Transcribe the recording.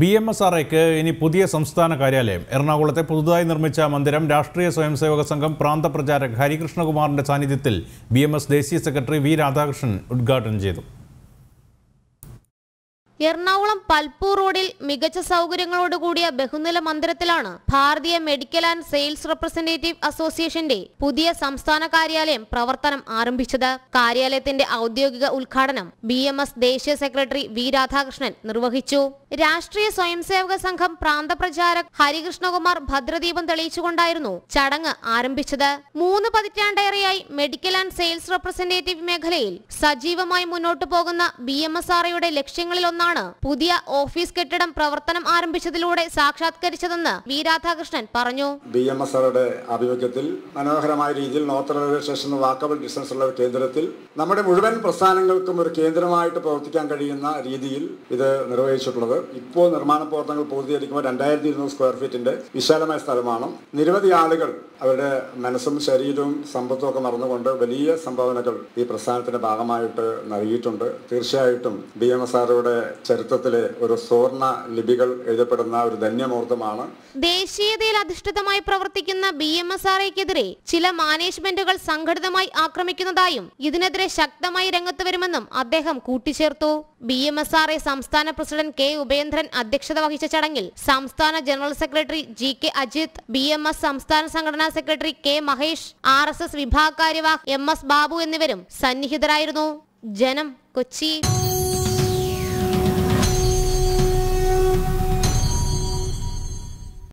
B M S R ഇനി പുതിയ സംസ്ഥാന കാര്യാലയം എറണാകുളത്തെ പുതുതായി നിർമ്മിച്ച മന്ദിരം രാഷ്ട്രീയ സ്വയംസേവക സംഘം പ്രാന്തപ്രചാരക് ഹരികൃഷ്ണകുമാറിന്റെ സാന്നിധ്യത്തിൽ ബി ദേശീയ സെക്രട്ടറി വി രാധാകൃഷ്ണൻ ഉദ്ഘാടനം ചെയ്തു എറണാകുളം പൽപ്പൂർ റോഡിൽ മികച്ച സൗകര്യങ്ങളോടുകൂടിയ ബഹുനില മന്ദിരത്തിലാണ് ഭാരതീയ മെഡിക്കൽ ആൻഡ് സെയിൽസ് റെപ്രസെന്റേറ്റീവ് അസോസിയേഷന്റെ പുതിയ സംസ്ഥാന കാര്യാലയം പ്രവർത്തനം ആരംഭിച്ചത് കാര്യാലയത്തിന്റെ ഔദ്യോഗിക ഉദ്ഘാടനം ബി ദേശീയ സെക്രട്ടറി വി രാധാകൃഷ്ണൻ നിർവഹിച്ചു രാഷ്ട്രീയ സേവക സംഘം പ്രാന്തപ്രചാരക് ഹരികൃഷ്ണകുമാർ ഭദ്രദീപം തെളിയിച്ചുകൊണ്ടായിരുന്നു ചടങ്ങ് ആരംഭിച്ചത് മൂന്ന് പതിറ്റാണ്ടേറെ ഐ മെഡിക്കൽ ആൻഡ് സെയിൽസ് റെപ്രസെന്റേറ്റീവ് മേഖലയിൽ സജീവമായി മുന്നോട്ടു പോകുന്ന ബി എം എസ് ഐയുടെ ലക്ഷ്യങ്ങളിലൊന്നാണ് പുതിയ ഓഫീസ് കെട്ടിടം പ്രവർത്തനം ആരംഭിച്ചതിലൂടെ സാക്ഷാത്കരിച്ചതെന്ന് വി രാധാകൃഷ്ണൻ പറഞ്ഞു ബി എം എസ് ആറുടെ ആഭിമുഖ്യത്തിൽ മനോഹരമായ രീതിയിൽ north railway station walkable distance ഉള്ള കേന്ദ്രത്തിൽ നമ്മുടെ മുഴുവൻ പ്രസ്ഥാനങ്ങൾക്കും ഒരു കേന്ദ്രമായിട്ട് പ്രവർത്തിക്കാൻ കഴിയുന്ന രീതിയിൽ ഇത് നിർവഹിച്ചിട്ടുള്ളത് ഇപ്പോൾ നിർമ്മാണ പ്രവർത്തനങ്ങൾ പൂർത്തീകരിക്കുമ്പോൾ രണ്ടായിരത്തി ഇരുന്നൂറ് സ്ക്വയർ ഫീറ്റിന്റെ വിശാലമായ സ്ഥലമാണ് നിരവധി ആളുകൾ അവരുടെ മനസ്സും ശരീരവും സമ്പത്തും ഒക്കെ ഒക്കെ നടന്നുകൊണ്ട് വലിയ സംഭാവനകൾ ഈ പ്രസ്ഥാനത്തിന്റെ ഭാഗമായിട്ട് നൽകിയിട്ടുണ്ട് തീർച്ചയായിട്ടും ബി എം എസ് ആറുടെ ചരിത്രത്തിലെ ഒരു സുവർണ ലിപികൾ എഴുതപ്പെടുന്ന ഒരു ധന്യമുഹൂർത്തമാണ് ദേശീയതയിൽ അധിഷ്ഠിതമായി പ്രവർത്തിക്കുന്ന ബി എം എസ് ആർഐക്കെതിരെ ചില മാനേജ്മെന്റുകൾ സംഘടിതമായി ആക്രമിക്കുന്നതായും ഇതിനെതിരെ ശക്തമായി രംഗത്ത് വരുമെന്നും അദ്ദേഹം കൂട്ടിച്ചേർത്തു B M S R A സംസ്ഥാന പ്രസിഡന്റ് കെ ഉപേന്ദ്രൻ അധ്യക്ഷത വഹിച്ച ചടങ്ങിൽ സംസ്ഥാന general secretary G K Ajith B M S സംസ്ഥാന സംഘടനാ secretary K Mahesh R S S വിഭാഗ കാര്യവാഹ് എം എസ് ബാബു എന്നിവരും സന്നിഹിതരായിരുന്നു ജനം കൊച്ചി